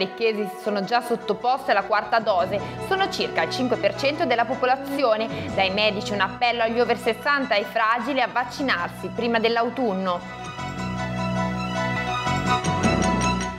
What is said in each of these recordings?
lecchesi sono già sottoposte alla quarta dose, sono circa il 5% della popolazione. Dai medici un appello agli over 60 e ai fragili a vaccinarsi prima dell'autunno.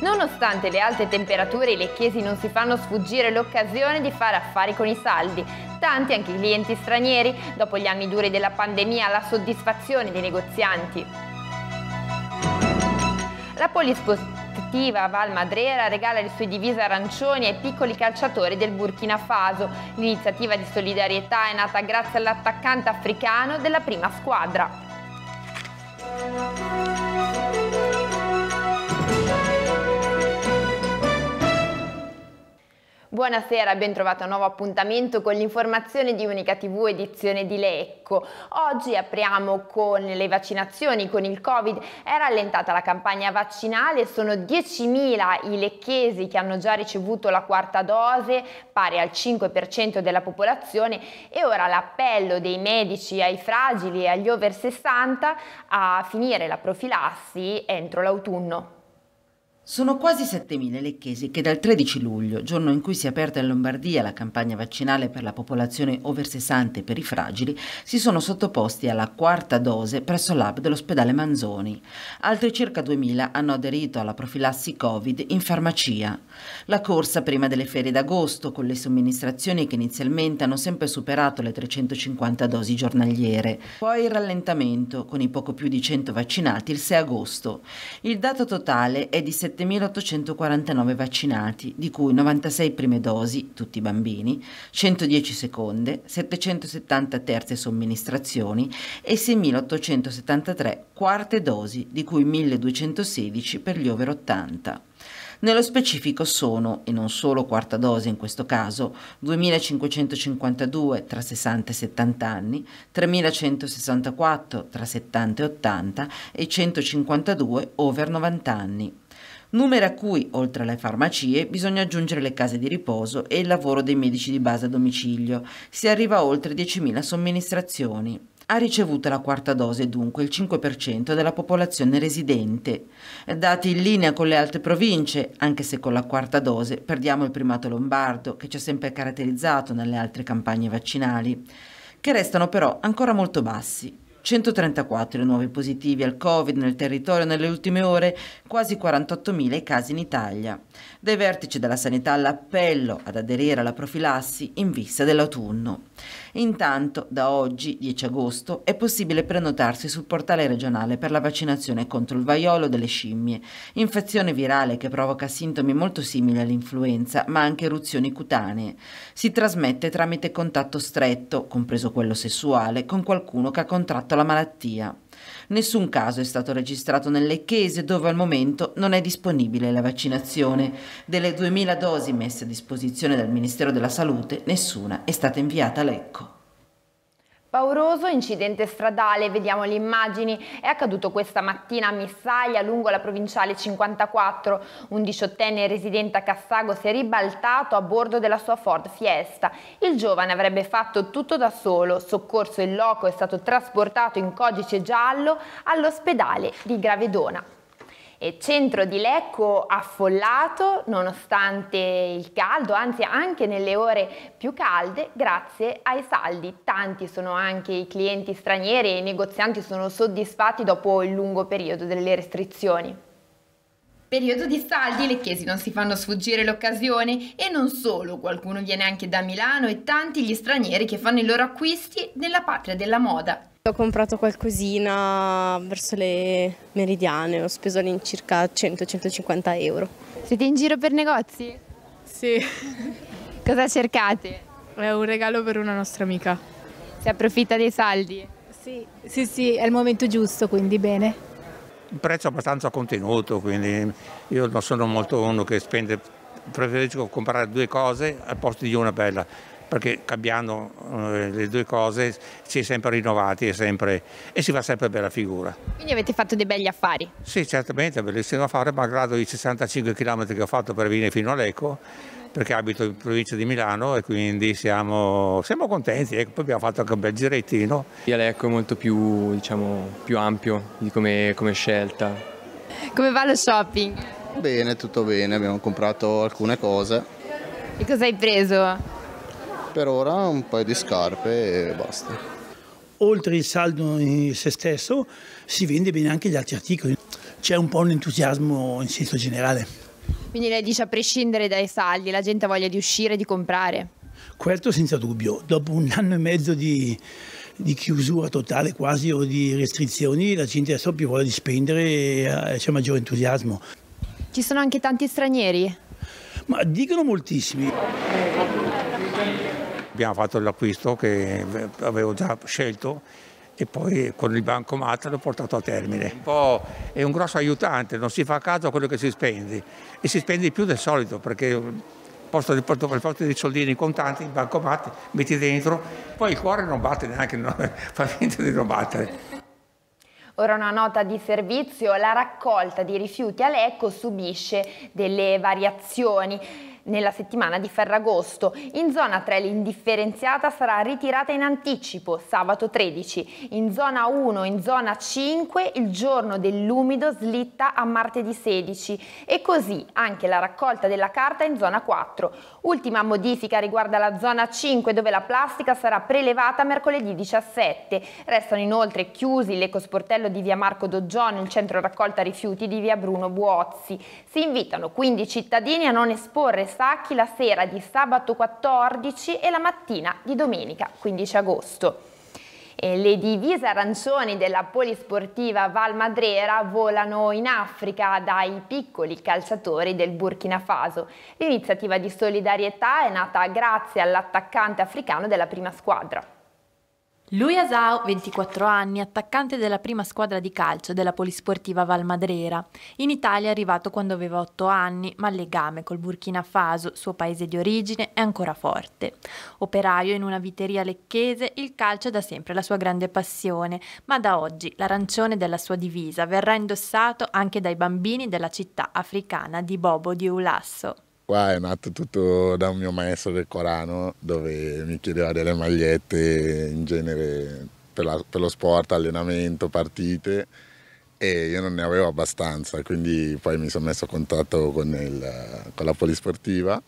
Nonostante le alte temperature, i lecchesi non si fanno sfuggire l'occasione di fare affari con i saldi. Tanti anche i clienti stranieri, dopo gli anni duri della pandemia, la soddisfazione dei negozianti. La polisposizione Val Madrera regala le sue divise arancioni ai piccoli calciatori del Burkina Faso. L'iniziativa di solidarietà è nata grazie all'attaccante africano della prima squadra. Buonasera, ben trovato a un nuovo appuntamento con l'informazione di Unica TV edizione di Lecco. Oggi apriamo con le vaccinazioni, con il Covid è rallentata la campagna vaccinale, sono 10.000 i lecchesi che hanno già ricevuto la quarta dose, pari al 5% della popolazione e ora l'appello dei medici ai fragili e agli over 60 a finire la profilassi entro l'autunno. Sono quasi 7.000 lecchesi che dal 13 luglio, giorno in cui si è aperta in Lombardia la campagna vaccinale per la popolazione over 60 e per i fragili, si sono sottoposti alla quarta dose presso l'hub dell'ospedale Manzoni. Altri circa 2.000 hanno aderito alla profilassi Covid in farmacia. La corsa prima delle ferie d'agosto, con le somministrazioni che inizialmente hanno sempre superato le 350 dosi giornaliere. Poi il rallentamento, con i poco più di 100 vaccinati il 6 agosto. Il dato totale è di 7.000. 7.849 vaccinati, di cui 96 prime dosi, tutti bambini, 110 seconde, 770 terze somministrazioni e 6.873 quarte dosi, di cui 1.216 per gli over 80. Nello specifico sono, e non solo quarta dose in questo caso, 2.552 tra 60 e 70 anni, 3.164 tra 70 e 80 e 152 over 90 anni numero a cui, oltre alle farmacie, bisogna aggiungere le case di riposo e il lavoro dei medici di base a domicilio. Si arriva a oltre 10.000 somministrazioni. Ha ricevuto la quarta dose dunque il 5% della popolazione residente. Dati in linea con le altre province, anche se con la quarta dose perdiamo il primato lombardo che ci ha sempre caratterizzato nelle altre campagne vaccinali, che restano però ancora molto bassi. 134 i nuovi positivi al Covid nel territorio nelle ultime ore, quasi 48.000 i casi in Italia. Dai vertici della sanità l'appello ad aderire alla profilassi in vista dell'autunno. Intanto, da oggi, 10 agosto, è possibile prenotarsi sul portale regionale per la vaccinazione contro il vaiolo delle scimmie, infezione virale che provoca sintomi molto simili all'influenza, ma anche eruzioni cutanee. Si trasmette tramite contatto stretto, compreso quello sessuale, con qualcuno che ha contratto la malattia. Nessun caso è stato registrato nel Lecchese dove al momento non è disponibile la vaccinazione. Delle 2.000 dosi messe a disposizione dal Ministero della Salute nessuna è stata inviata a Lecco. Pauroso incidente stradale, vediamo le immagini, è accaduto questa mattina a Missaglia lungo la provinciale 54. Un diciottenne residente a Cassago si è ribaltato a bordo della sua Ford Fiesta. Il giovane avrebbe fatto tutto da solo, soccorso in loco è stato trasportato in codice giallo all'ospedale di Gravedona e centro di Lecco affollato nonostante il caldo, anzi anche nelle ore più calde grazie ai saldi. Tanti sono anche i clienti stranieri e i negozianti sono soddisfatti dopo il lungo periodo delle restrizioni. Periodo di saldi, le chiesi non si fanno sfuggire l'occasione e non solo, qualcuno viene anche da Milano e tanti gli stranieri che fanno i loro acquisti nella patria della moda. Ho comprato qualcosina verso le meridiane, ho speso all'incirca 100-150 euro. Siete in giro per negozi? Sì. Cosa cercate? È un regalo per una nostra amica. Si approfitta dei saldi? Sì, sì, sì, è il momento giusto, quindi bene un prezzo abbastanza contenuto, quindi io non sono molto uno che spende, preferisco comprare due cose al posto di una bella, perché cambiando eh, le due cose si è sempre rinnovati è sempre, e si fa sempre bella figura. Quindi avete fatto dei belli affari? Sì, certamente, bellissimo affare, malgrado i 65 km che ho fatto per venire fino all'Eco, perché abito in provincia di Milano e quindi siamo, siamo contenti, ecco, poi abbiamo fatto anche un bel girettino. Il dialetto è molto più, diciamo, più ampio come, come scelta. Come va lo shopping? Bene, tutto bene, abbiamo comprato alcune cose. E cosa hai preso? Per ora un paio di scarpe e basta. Oltre il saldo in se stesso si vende bene anche gli altri articoli. C'è un po' un entusiasmo in senso generale. Quindi lei dice a prescindere dai saldi, la gente ha voglia di uscire, di comprare. Questo senza dubbio, dopo un anno e mezzo di, di chiusura totale quasi o di restrizioni, la gente adesso ha più voglia di spendere e eh, c'è maggiore entusiasmo. Ci sono anche tanti stranieri? Ma dicono moltissimi. Abbiamo fatto l'acquisto che avevo già scelto e poi con il Banco Matta l'ho portato a termine. Un è un grosso aiutante, non si fa caso a quello che si spende e si spende più del solito perché posto, posto, posto dei soldini contanti, Banco Matta, metti dentro, poi il cuore non batte neanche, non, fa finta di non battere. Ora una nota di servizio, la raccolta di rifiuti a Lecco subisce delle variazioni. Nella settimana di Ferragosto, in zona 3 l'indifferenziata sarà ritirata in anticipo, sabato 13, in zona 1 in zona 5 il giorno dell'umido slitta a martedì 16 e così anche la raccolta della carta in zona 4. Ultima modifica riguarda la zona 5 dove la plastica sarà prelevata mercoledì 17. Restano inoltre chiusi l'ecosportello di via Marco Doggione, il centro raccolta rifiuti di via Bruno Buozzi. Si invitano quindi i cittadini a non esporre Sacchi la sera di sabato 14 e la mattina di domenica 15 agosto. E le divise arancioni della polisportiva Val Madrera volano in Africa dai piccoli calciatori del Burkina Faso. L'iniziativa di solidarietà è nata grazie all'attaccante africano della prima squadra. Lui Asao, 24 anni, attaccante della prima squadra di calcio della polisportiva Val Madrera. In Italia è arrivato quando aveva 8 anni, ma il legame col Burkina Faso, suo paese di origine, è ancora forte. Operaio in una viteria lecchese, il calcio è da sempre la sua grande passione, ma da oggi l'arancione della sua divisa verrà indossato anche dai bambini della città africana di Bobo di Ulasso. Qua è nato tutto da un mio maestro del Corano dove mi chiedeva delle magliette in genere per, la, per, lo sport, allenamento, partite e io non ne avevo abbastanza, quindi poi mi sono messo a contatto con, il, con la polisportiva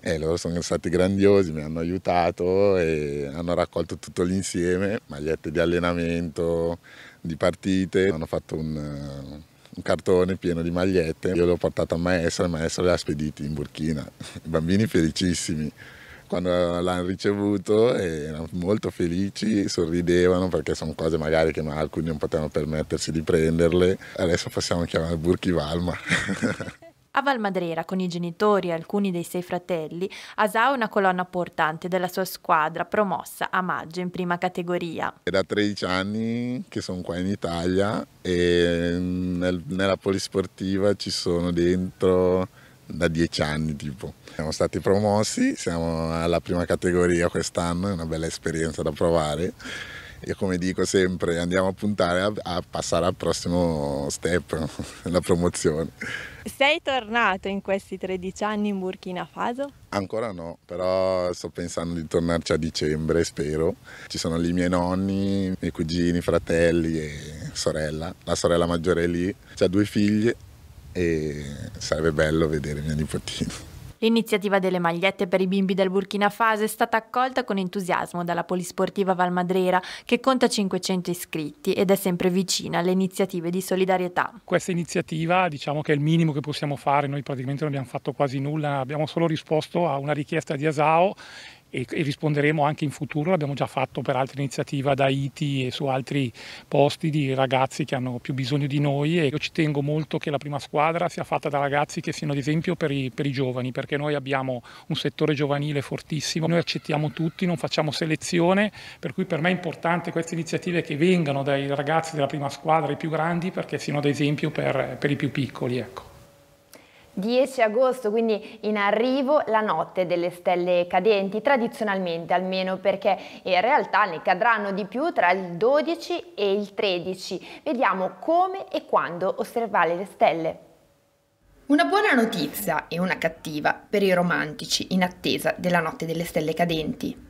e loro sono stati grandiosi, mi hanno aiutato e hanno raccolto tutto l'insieme, magliette di allenamento, di partite, hanno fatto un, un cartone pieno di magliette. Io l'ho portato al maestro, e maestra le ha spediti in Burkina. I bambini felicissimi. Quando l'hanno ricevuto erano molto felici, sorridevano perché sono cose magari che alcuni non potevano permettersi di prenderle. Adesso possiamo chiamare Burkivalma. A Valmadrera, con i genitori e alcuni dei sei fratelli, Asà è una colonna portante della sua squadra promossa a maggio in prima categoria. È da 13 anni che sono qua in Italia e mm, nel, nella polisportiva ci sono dentro da 10 anni tipo. Siamo stati promossi, siamo alla prima categoria quest'anno, è una bella esperienza da provare e come dico sempre andiamo a puntare a, a passare al prossimo step, la promozione. Sei tornato in questi 13 anni in Burkina Faso? Ancora no, però sto pensando di tornarci a dicembre, spero. Ci sono lì i miei nonni, i miei cugini, fratelli e sorella. La sorella maggiore è lì, ha due figlie e sarebbe bello vedere i miei nipotini. L'iniziativa delle magliette per i bimbi del Burkina Faso è stata accolta con entusiasmo dalla Polisportiva Valmadrera, che conta 500 iscritti ed è sempre vicina alle iniziative di solidarietà. Questa iniziativa diciamo che è il minimo che possiamo fare, noi praticamente non abbiamo fatto quasi nulla, abbiamo solo risposto a una richiesta di ASAO e, e, risponderemo anche in futuro, l'abbiamo già fatto per altre iniziative ad Haiti e su altri posti di ragazzi che hanno più bisogno di noi e io ci tengo molto che la prima squadra sia fatta da ragazzi che siano ad esempio per i, per i giovani, perché noi abbiamo un settore giovanile fortissimo, noi accettiamo tutti, non facciamo selezione, per cui per me è importante queste iniziative che vengano dai ragazzi della prima squadra, i più grandi, perché siano ad esempio per, per i più piccoli. Ecco. 10 agosto, quindi in arrivo la notte delle stelle cadenti, tradizionalmente almeno perché in realtà ne cadranno di più tra il 12 e il 13. Vediamo come e quando osservare le stelle. Una buona notizia e una cattiva per i romantici in attesa della notte delle stelle cadenti.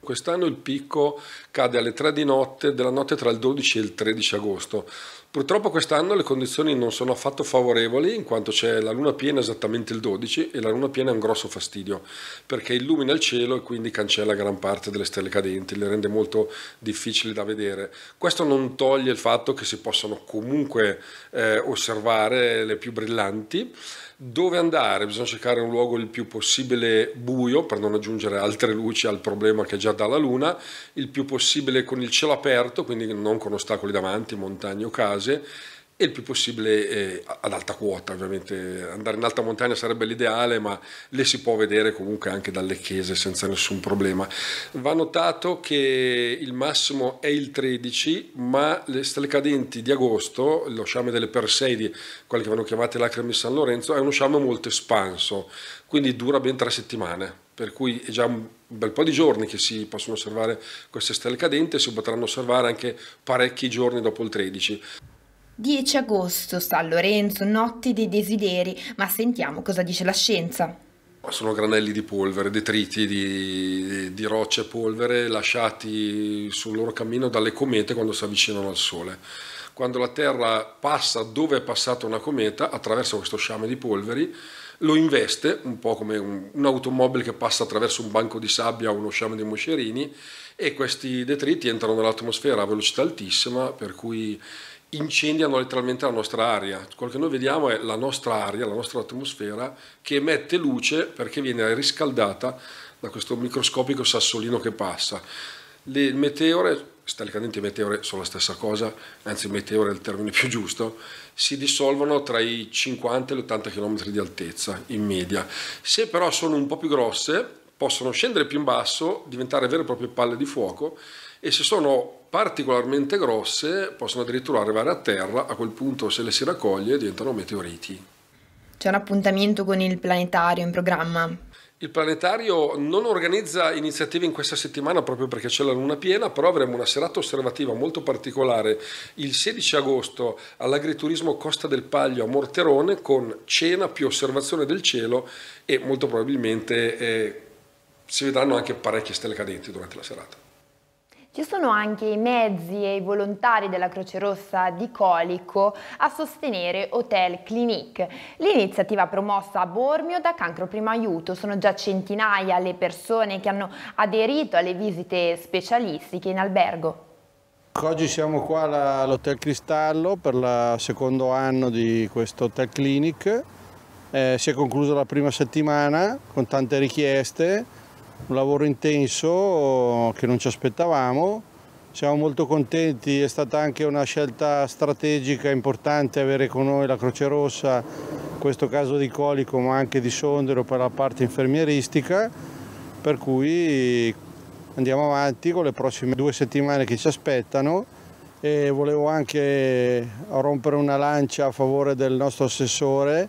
Quest'anno il picco cade alle 3 di notte della notte tra il 12 e il 13 agosto. Purtroppo quest'anno le condizioni non sono affatto favorevoli in quanto c'è la luna piena esattamente il 12 e la luna piena è un grosso fastidio perché illumina il cielo e quindi cancella gran parte delle stelle cadenti, le rende molto difficili da vedere. Questo non toglie il fatto che si possano comunque eh, osservare le più brillanti. Dove andare? Bisogna cercare un luogo il più possibile buio per non aggiungere altre luci al problema che già dà la luna, il più possibile con il cielo aperto, quindi non con ostacoli davanti, montagne o case base e il più possibile eh, ad alta quota, ovviamente andare in alta montagna sarebbe l'ideale, ma le si può vedere comunque anche dalle chiese senza nessun problema. Va notato che il massimo è il 13, ma le stelle cadenti di agosto, lo sciame delle Perseidi, quelle che vanno chiamate lacrime di San Lorenzo, è uno sciame molto espanso, quindi dura ben tre settimane per cui è già un bel po' di giorni che si possono osservare queste stelle cadenti e si potranno osservare anche parecchi giorni dopo il 13. 10 agosto, San Lorenzo, notte dei desideri, ma sentiamo cosa dice la scienza. Sono granelli di polvere, detriti di, di rocce e polvere lasciati sul loro cammino dalle comete quando si avvicinano al Sole. Quando la Terra passa dove è passata una cometa, attraverso questo sciame di polveri, lo investe, un po' come un'automobile che passa attraverso un banco di sabbia o uno sciame di moscerini, e questi detriti entrano nell'atmosfera a velocità altissima, per cui incendiano letteralmente la nostra aria. Quello che noi vediamo è la nostra aria, la nostra atmosfera che emette luce perché viene riscaldata da questo microscopico sassolino che passa. Le meteore, stelle cadenti e meteore sono la stessa cosa, anzi meteore è il termine più giusto, si dissolvono tra i 50 e gli 80 km di altezza in media. Se però sono un po' più grosse, possono scendere più in basso, diventare vere e proprie palle di fuoco e se sono particolarmente grosse possono addirittura arrivare a terra, a quel punto se le si raccoglie diventano meteoriti. C'è un appuntamento con il planetario in programma? Il planetario non organizza iniziative in questa settimana proprio perché c'è la luna piena, però avremo una serata osservativa molto particolare il 16 agosto all'agriturismo Costa del Paglio a Morterone con cena più osservazione del cielo e molto probabilmente... Eh, si vedranno anche parecchie stelle cadenti durante la serata. Ci sono anche i mezzi e i volontari della Croce Rossa di Colico a sostenere Hotel Clinique. L'iniziativa promossa a Bormio da Cancro Primo Aiuto sono già centinaia le persone che hanno aderito alle visite specialistiche in albergo. Oggi siamo qua all'Hotel Cristallo per il secondo anno di questo Hotel Clinic. Eh, si è conclusa la prima settimana con tante richieste un lavoro intenso che non ci aspettavamo, siamo molto contenti, è stata anche una scelta strategica importante avere con noi la Croce Rossa, in questo caso di Colico ma anche di Sondero per la parte infermieristica, per cui andiamo avanti con le prossime due settimane che ci aspettano e volevo anche rompere una lancia a favore del nostro assessore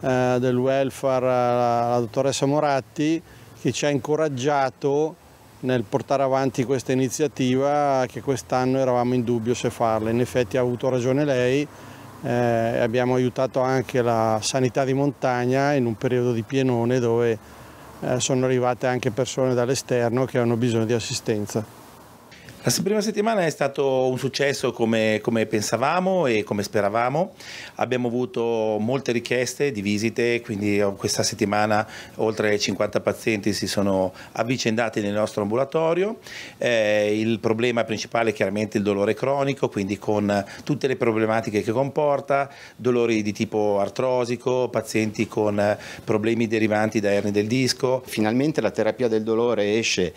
eh, del welfare, la, la dottoressa Moratti, che ci ha incoraggiato nel portare avanti questa iniziativa che quest'anno eravamo in dubbio se farla. In effetti ha avuto ragione lei, eh, abbiamo aiutato anche la sanità di montagna in un periodo di pienone dove eh, sono arrivate anche persone dall'esterno che hanno bisogno di assistenza. La prima settimana è stato un successo come, come, pensavamo e come speravamo. Abbiamo avuto molte richieste di visite, quindi oh, questa settimana oltre 50 pazienti si sono avvicendati nel nostro ambulatorio. Eh, il problema principale è chiaramente il dolore cronico, quindi con tutte le problematiche che comporta, dolori di tipo artrosico, pazienti con problemi derivanti da erni del disco. Finalmente la terapia del dolore esce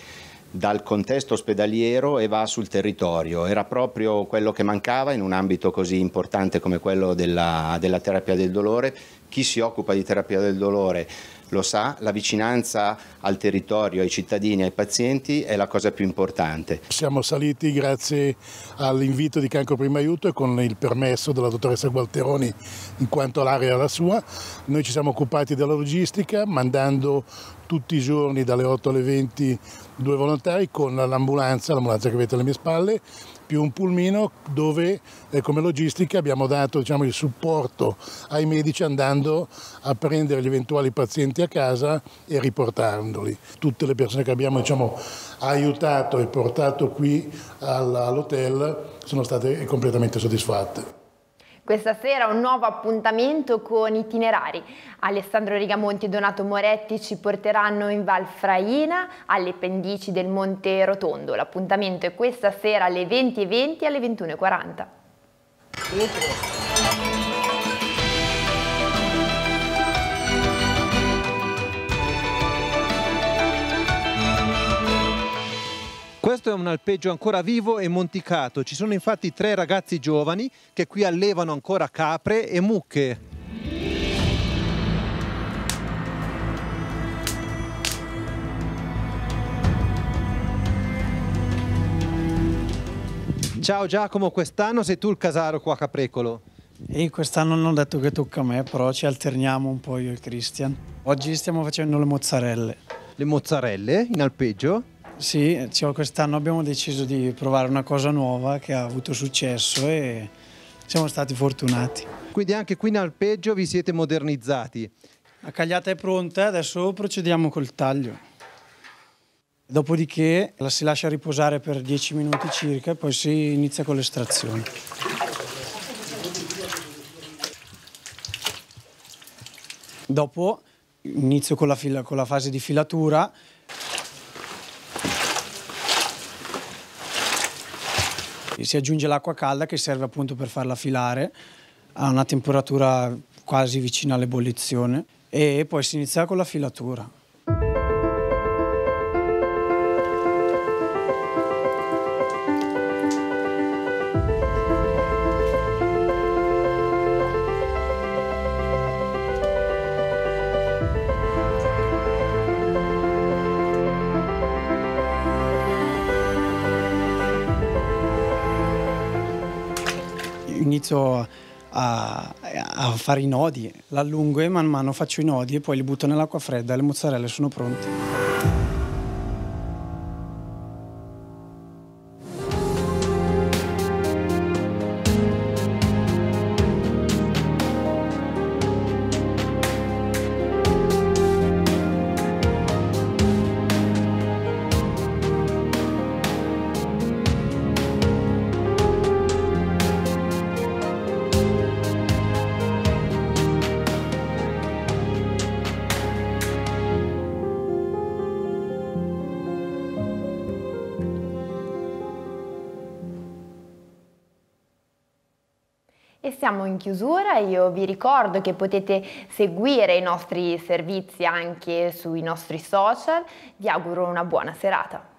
dal contesto ospedaliero e va sul territorio. Era proprio quello che mancava in un ambito così importante come quello della, della terapia del dolore. Chi si occupa di terapia del dolore lo sa, la vicinanza al territorio, ai cittadini, ai pazienti è la cosa più importante. Siamo saliti grazie all'invito di Cancro Prima Aiuto e con il permesso della dottoressa Gualteroni in quanto l'area è la sua. Noi ci siamo occupati della logistica mandando tutti i giorni dalle 8 alle 20 due volontari con l'ambulanza, l'ambulanza che avete alle mie spalle, più un pulmino dove eh, come logistica abbiamo dato diciamo, il supporto ai medici andando a prendere gli eventuali pazienti a casa e riportandoli. Tutte le persone che abbiamo diciamo, aiutato e portato qui all'hotel sono state completamente soddisfatte. Questa sera un nuovo appuntamento con itinerari. Alessandro Rigamonti e Donato Moretti ci porteranno in Val Fraina alle pendici del Monte Rotondo. L'appuntamento è questa sera alle 20.20 e alle 21.40. Questo è un alpeggio ancora vivo e monticato, ci sono infatti tre ragazzi giovani che qui allevano ancora capre e mucche. Ciao Giacomo, quest'anno sei tu il casaro qua a Caprecolo. E quest'anno non ho detto che tocca a me, però ci alterniamo un po' io e Christian. Oggi stiamo facendo le mozzarelle. Le mozzarelle in alpeggio? Sì, cioè quest'anno abbiamo deciso di provare una cosa nuova che ha avuto successo e siamo stati fortunati. Quindi anche qui in alpeggio vi siete modernizzati? La cagliata è pronta, adesso procediamo col taglio. Dopodiché la si lascia riposare per 10 minuti circa e poi si inizia con l'estrazione. Dopo inizio con la, con la fase di filatura Si aggiunge l'acqua calda che serve appunto per farla filare a una temperatura quasi vicina all'ebollizione e poi si inizia con la filatura. inizio a, a, fare i nodi, l'allungo e man mano faccio i nodi e poi li butto nell'acqua fredda e le mozzarelle sono pronte. E siamo in chiusura, io vi ricordo che potete seguire i nostri servizi anche sui nostri social, vi auguro una buona serata.